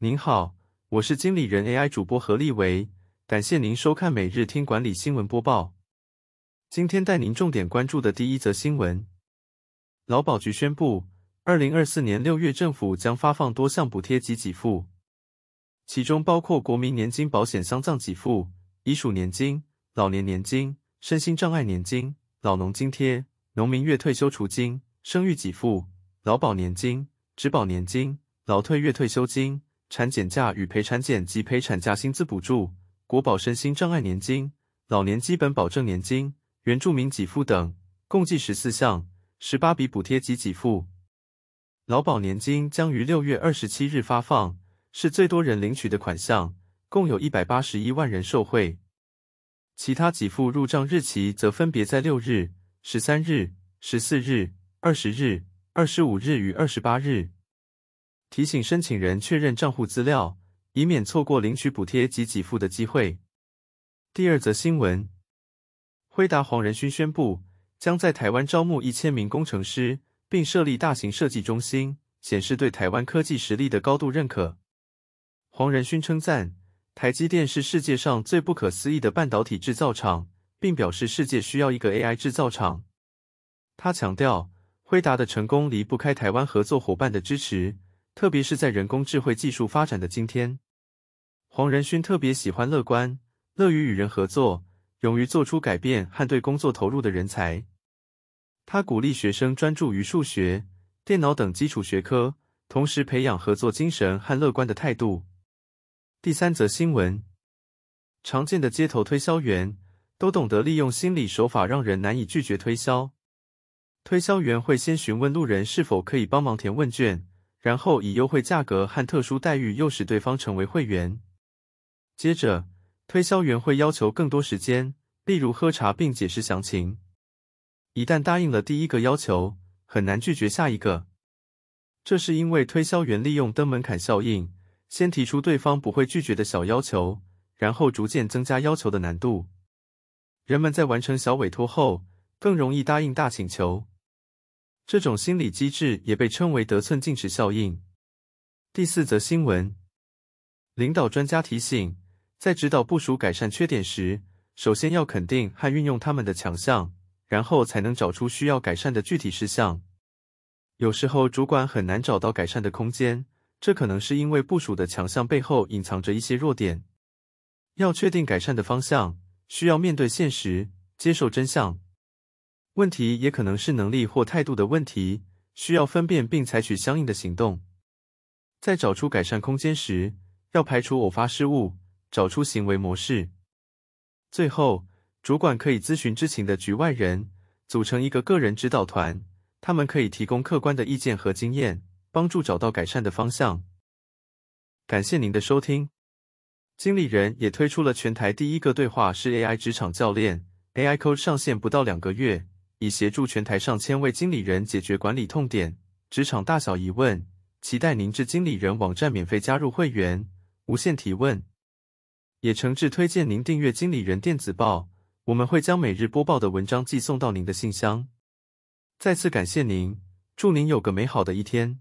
您好，我是经理人 AI 主播何立维，感谢您收看每日听管理新闻播报。今天带您重点关注的第一则新闻：劳保局宣布，二零二四年六月政府将发放多项补贴及给付，其中包括国民年金保险丧葬给付、遗属年金、老年年金、身心障碍年金、老农津贴、农民月退休除金、生育给付、劳保年金、职保年金、劳退月退休金。产检假与陪产检及陪产假薪资补助、国保身心障碍年金、老年基本保证年金、原住民给付等，共计十四项、十八笔补贴及给付。劳保年金将于六月二十七日发放，是最多人领取的款项，共有一百八十一万人受惠。其他给付入账日期则分别在六日、十三日、十四日、二十日、二十五日与二十八日。提醒申请人确认账户资料，以免错过领取补贴及给付的机会。第二则新闻，辉达黄仁勋宣布将在台湾招募一千名工程师，并设立大型设计中心，显示对台湾科技实力的高度认可。黄仁勋称赞台积电是世界上最不可思议的半导体制造厂，并表示世界需要一个 AI 制造厂。他强调，辉达的成功离不开台湾合作伙伴的支持。特别是在人工智能技术发展的今天，黄仁勋特别喜欢乐观、乐于与人合作、勇于做出改变和对工作投入的人才。他鼓励学生专注于数学、电脑等基础学科，同时培养合作精神和乐观的态度。第三则新闻：常见的街头推销员都懂得利用心理手法让人难以拒绝推销。推销员会先询问路人是否可以帮忙填问卷。然后以优惠价格和特殊待遇诱使对方成为会员。接着，推销员会要求更多时间，例如喝茶并解释详情。一旦答应了第一个要求，很难拒绝下一个。这是因为推销员利用登门槛效应，先提出对方不会拒绝的小要求，然后逐渐增加要求的难度。人们在完成小委托后，更容易答应大请求。这种心理机制也被称为得寸进尺效应。第四则新闻，领导专家提醒，在指导部署改善缺点时，首先要肯定和运用他们的强项，然后才能找出需要改善的具体事项。有时候，主管很难找到改善的空间，这可能是因为部署的强项背后隐藏着一些弱点。要确定改善的方向，需要面对现实，接受真相。问题也可能是能力或态度的问题，需要分辨并采取相应的行动。在找出改善空间时，要排除偶发失误，找出行为模式。最后，主管可以咨询知情的局外人，组成一个个人指导团，他们可以提供客观的意见和经验，帮助找到改善的方向。感谢您的收听。经理人也推出了全台第一个对话式 AI 职场教练 AI Coach 上线不到两个月。以协助全台上千位经理人解决管理痛点、职场大小疑问，期待您至经理人网站免费加入会员，无限提问。也诚挚推荐您订阅经理人电子报，我们会将每日播报的文章寄送到您的信箱。再次感谢您，祝您有个美好的一天。